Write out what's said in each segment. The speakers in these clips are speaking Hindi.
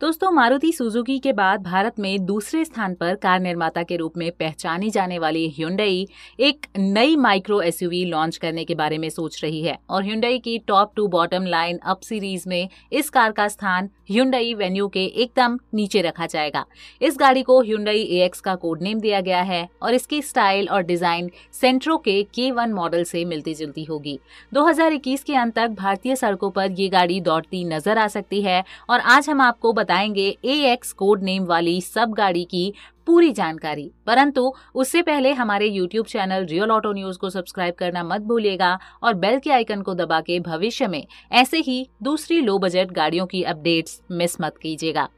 दोस्तों मारुति सुजुकी के बाद भारत में दूसरे स्थान पर कार निर्माता के रूप में पहचानी जाने वाली ह्यूंडई एक नई माइक्रो एसयूवी लॉन्च करने के बारे में सोच रही है और ह्यूंडई की top to bottom line up series में इस कार का स्थान ह्यूंडई वेन्यू के एकदम नीचे रखा जाएगा इस गाड़ी को ह्यूंडई ए का कोड नेम दिया गया है और इसकी स्टाइल और डिजाइन सेंट्रो के के वन मॉडल से मिलती जुलती होगी दो के अंत तक भारतीय सड़कों पर ये गाड़ी दौड़ती नजर आ सकती है और आज हम आपको बता बताएंगे ए एक्स कोड नेम वाली सब गाड़ी की पूरी जानकारी परंतु उससे पहले हमारे YouTube channel real auto news को सब्सक्राइब करना मत भूलिएगा और बेल के आइकन को दबा के भविष्य में ऐसे ही दूसरी लो बजट गाड़ियों की अपडेट्स मिस मत कीजिएगा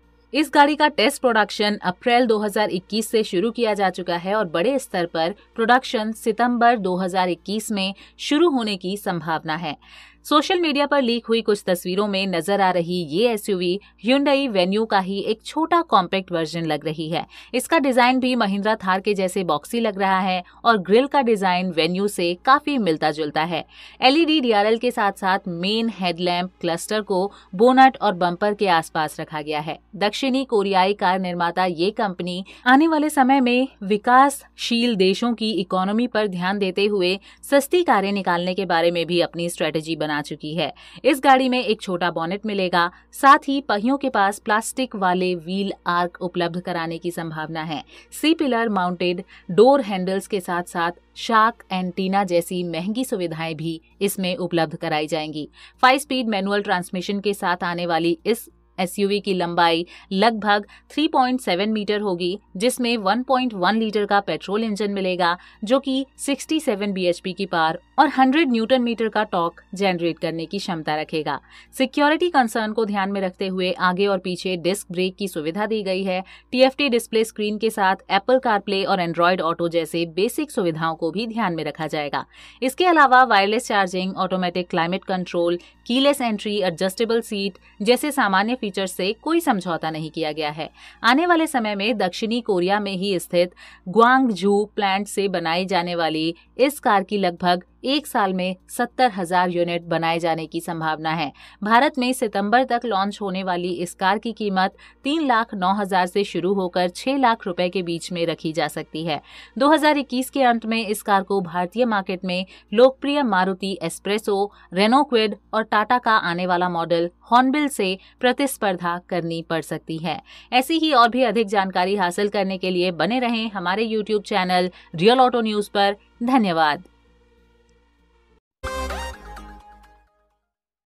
इस गाड़ी का टेस्ट प्रोडक्शन अप्रैल 2021 से शुरू किया जा चुका है और बड़े स्तर पर प्रोडक्शन सितंबर 2021 में शुरू होने की संभावना है सोशल मीडिया पर लीक हुई कुछ तस्वीरों में नजर आ रही ये एसयूवी ह्यूंडई वेन्यू का ही एक छोटा कॉम्पैक्ट वर्जन लग रही है इसका डिजाइन भी महिंद्रा थार के जैसे बॉक्सी लग रहा है और ग्रिल का डिजाइन वेन्यू से काफी मिलता जुलता है एलईडी डीआरएल e के साथ साथ मेन हेडलैम्प क्लस्टर को बोनट और बम्पर के आसपास रखा गया है दक्षिणी कोरियाई कार निर्माता ये कंपनी आने वाले समय में विकासशील देशों की इकोनॉमी पर ध्यान देते हुए सस्ती कारें निकालने के बारे में भी अपनी स्ट्रेटेजी बना बना चुकी है इस गाड़ी में एक छोटा बॉनेट मिलेगा साथ ही पहियों के पास प्लास्टिक वाले व्हील आर्क उपलब्ध कराने की संभावना है C pillar mounted door handles के साथ साथ शार्क एंटीना जैसी महंगी सुविधाएं भी इसमें उपलब्ध कराई जाएंगी फाइव स्पीड मैनुअल ट्रांसमिशन के साथ आने वाली इस एसयूवी की लंबाई लगभग 3.7 मीटर होगी जिसमें 1.1 लीटर का पेट्रोल इंजन मिलेगा जो कि 67 bhp की पार और 100 न्यूटन मीटर का टॉक जनरेट करने की क्षमता रखेगा सिक्योरिटी कंसर्न को ध्यान में रखते हुए आगे और पीछे डिस्क ब्रेक की सुविधा दी गई है टीएफटी डिस्प्ले स्क्रीन के साथ एप्पल कारप्ले और एंड्रॉयड ऑटो जैसे बेसिक सुविधाओं को भी ध्यान में रखा जाएगा इसके अलावा wireless charging automatic climate control keyless entry adjustable seat जैसे सामान्य फीचर से कोई समझौता नहीं किया गया है आने वाले समय में दक्षिणी कोरिया में ही स्थित ग्वांगझू प्लांट से बनाई जाने वाली इस कार की लगभग एक साल में सत्तर हजार यूनिट बनाए जाने की संभावना है भारत में सितंबर तक लॉन्च होने वाली इस कार की कीमत तीन लाख नौ हजार से शुरू होकर छह लाख रुपए के बीच में रखी जा सकती है 2021 के अंत में इस कार को भारतीय मार्केट में लोकप्रिय मारुति एस्प्रेसो रेनोक्विड और टाटा का आने वाला मॉडल हॉर्नबिल से प्रतिस्पर्धा करनी पड़ सकती है ऐसी ही और भी अधिक जानकारी हासिल करने के लिए बने रहें हमारे YouTube channel real auto news पर धन्यवाद